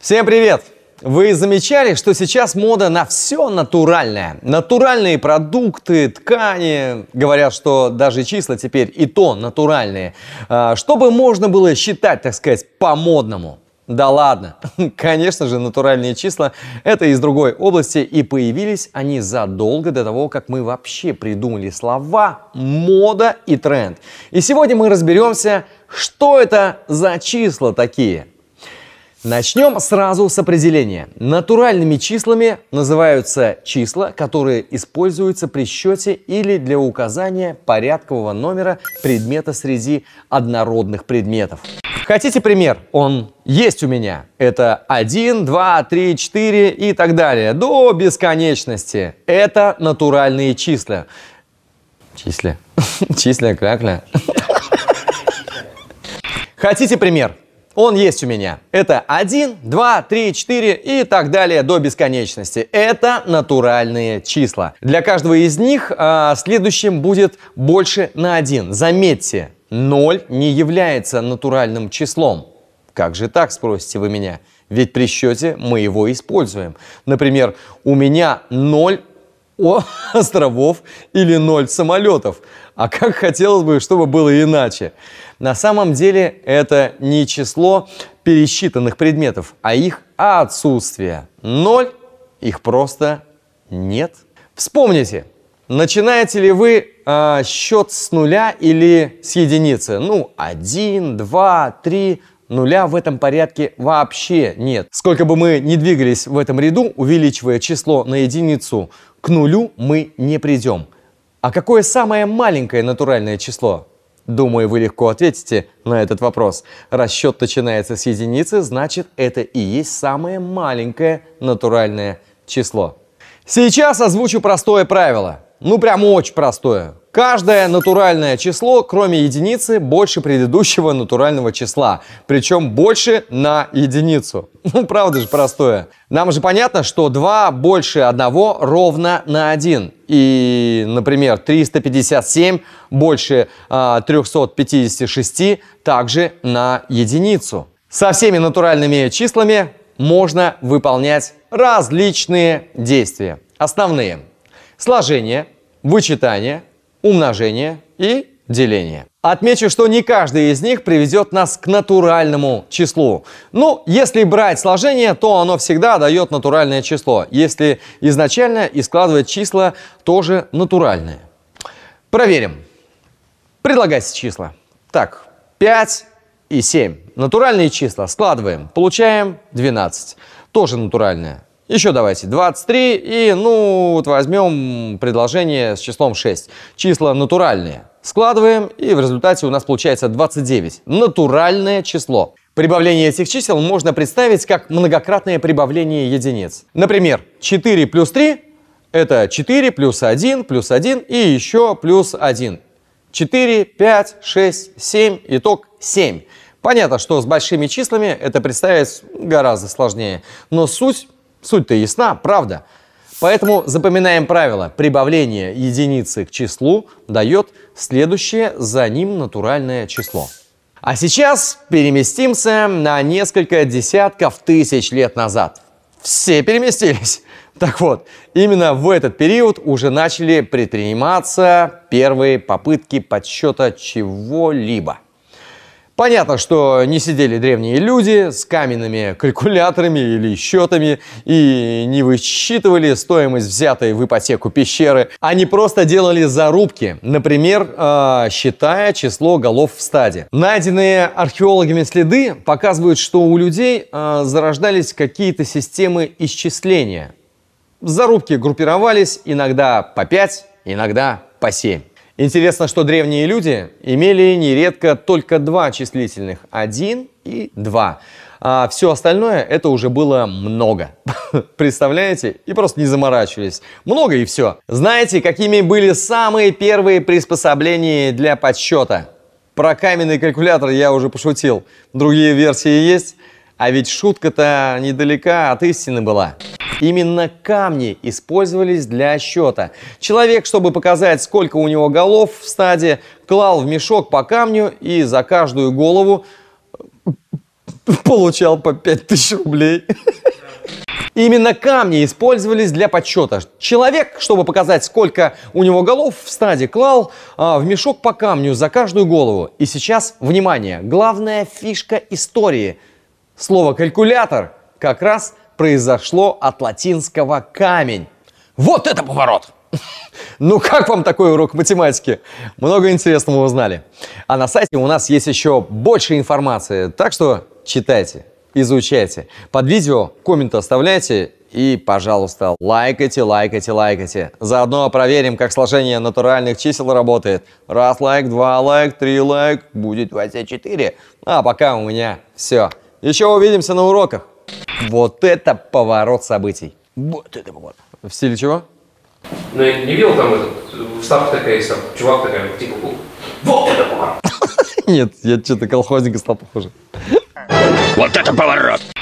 Всем привет! Вы замечали, что сейчас мода на все натуральное? Натуральные продукты, ткани, говорят, что даже числа теперь и то натуральные. А, Чтобы можно было считать, так сказать, по-модному. Да ладно, конечно же, натуральные числа – это из другой области, и появились они задолго до того, как мы вообще придумали слова «мода» и «тренд». И сегодня мы разберемся, что это за числа такие – Начнем сразу с определения. Натуральными числами называются числа, которые используются при счете или для указания порядкового номера предмета среди однородных предметов. Хотите пример? Он есть у меня. Это 1, 2, 3, 4 и так далее. До бесконечности. Это натуральные числа. Числа? Числа, кракля. Хотите пример? Он есть у меня. Это 1, 2, 3, 4 и так далее до бесконечности. Это натуральные числа. Для каждого из них э, следующим будет больше на 1. Заметьте, 0 не является натуральным числом. Как же так, спросите вы меня? Ведь при счете мы его используем. Например, у меня 0 островов или ноль самолетов. А как хотелось бы, чтобы было иначе. На самом деле это не число пересчитанных предметов, а их отсутствие. Ноль, их просто нет. Вспомните, начинаете ли вы э, счет с нуля или с единицы? Ну, один, два, три, нуля в этом порядке вообще нет. Сколько бы мы ни двигались в этом ряду, увеличивая число на единицу, к нулю мы не придем. А какое самое маленькое натуральное число? Думаю, вы легко ответите на этот вопрос. Расчет начинается с единицы, значит это и есть самое маленькое натуральное число. Сейчас озвучу простое правило. Ну прям очень простое. Каждое натуральное число, кроме единицы, больше предыдущего натурального числа. Причем больше на единицу. Ну, правда же простое. Нам же понятно, что 2 больше 1 ровно на 1. И, например, 357 больше э, а, 356 также на единицу. Со всеми натуральными числами можно выполнять различные действия. Основные сложение, вычитание, умножение и деление. Отмечу, что не каждый из них приведет нас к натуральному числу. Ну, если брать сложение, то оно всегда дает натуральное число, если изначально и складывать числа тоже натуральные. Проверим. Предлагайте числа. Так, 5 и 7. Натуральные числа складываем, получаем 12. Тоже натуральное. Еще давайте 23 и, ну, вот возьмем предложение с числом 6. Числа натуральные. Складываем, и в результате у нас получается 29. Натуральное число. Прибавление этих чисел можно представить как многократное прибавление единиц. Например, 4 плюс 3 – это 4 плюс 1 плюс 1 и еще плюс 1. 4, 5, 6, 7, итог 7. Понятно, что с большими числами это представить гораздо сложнее, но суть Суть-то ясна, правда? Поэтому запоминаем правило. Прибавление единицы к числу дает следующее за ним натуральное число. А сейчас переместимся на несколько десятков тысяч лет назад. Все переместились. Так вот, именно в этот период уже начали предприниматься первые попытки подсчета чего-либо. Понятно, что не сидели древние люди с каменными калькуляторами или счетами и не высчитывали стоимость взятой в ипотеку пещеры. Они просто делали зарубки, например, э, считая число голов в стаде. Найденные археологами следы показывают, что у людей э, зарождались какие-то системы исчисления. Зарубки группировались иногда по 5, иногда по 7. Интересно, что древние люди имели нередко только два числительных – один и два. А все остальное – это уже было много. Представляете? И просто не заморачивались. Много и все. Знаете, какими были самые первые приспособления для подсчета? Про каменный калькулятор я уже пошутил. Другие версии есть? А ведь шутка-то недалека от истины была. Именно камни использовались для счета. Человек, чтобы показать, сколько у него голов в стаде, клал в мешок по камню и за каждую голову получал по 5000 рублей. Именно камни использовались для подсчета. Человек, чтобы показать, сколько у него голов в стаде, клал а, в мешок по камню за каждую голову. И сейчас, внимание, главная фишка истории – Слово «калькулятор» как раз произошло от латинского «камень». Вот это поворот! Ну как вам такой урок математики? Много интересного узнали. А на сайте у нас есть еще больше информации, так что читайте, изучайте. Под видео комменты оставляйте и, пожалуйста, лайкайте, лайкайте, лайкайте. Заодно проверим, как сложение натуральных чисел работает. Раз лайк, два лайк, три лайк, будет 24. А пока у меня все. Еще увидимся на уроках. Вот это поворот событий. Вот это поворот. В стиле чего? Ну, я не видел там этот, вставка такая там, чувак такая, типа, вот это поворот. Нет, я что-то колхозника стал похоже. Вот это поворот!